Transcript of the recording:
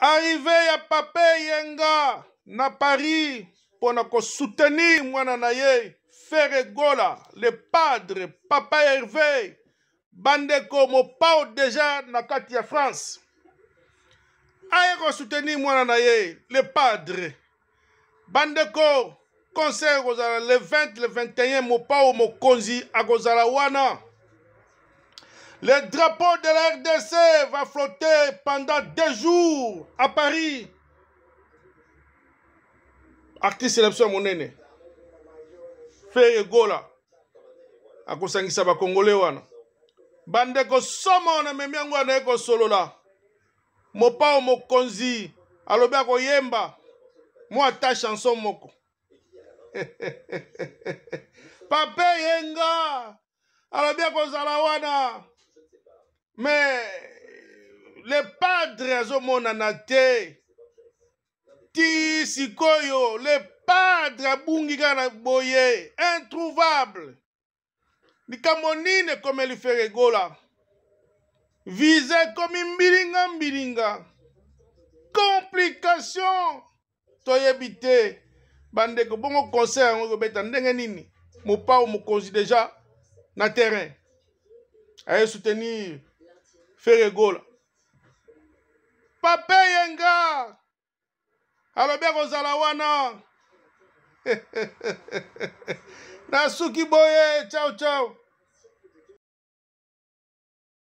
arrive ya pape yenga na paris mpo na kosoutenir mwana na ye feregola le padre papa herve bandeko mopao deja na kati ya france aye kosoutenir mwana na ye le padre bandeko concert kozala le 20 le 21 mopao mokonzi akozala wana Le drapeau de la RDC va flotter pendant deux jours à Paris. Artiste sélection monene. Fere Gola. akosangisa bakongole wana bandeko soma wana memi yango wana ye kosolola mopao mokonzi alobi akoyemba mwa ata chanson moko pape yenga alobi akozala wana me le padre azomonana te ti sikoyo le padre abungi kaka na boye introuvable likambo nini ekomeli feregola vize ekomi mbilinga mbilinga complication toyebi te bandeko bongo conseil yango ekobeta ndenge nini mopao mokonzi deja na terrain aye soutenir feregola pape yenga alobi akozala wana nasuki boye chao chao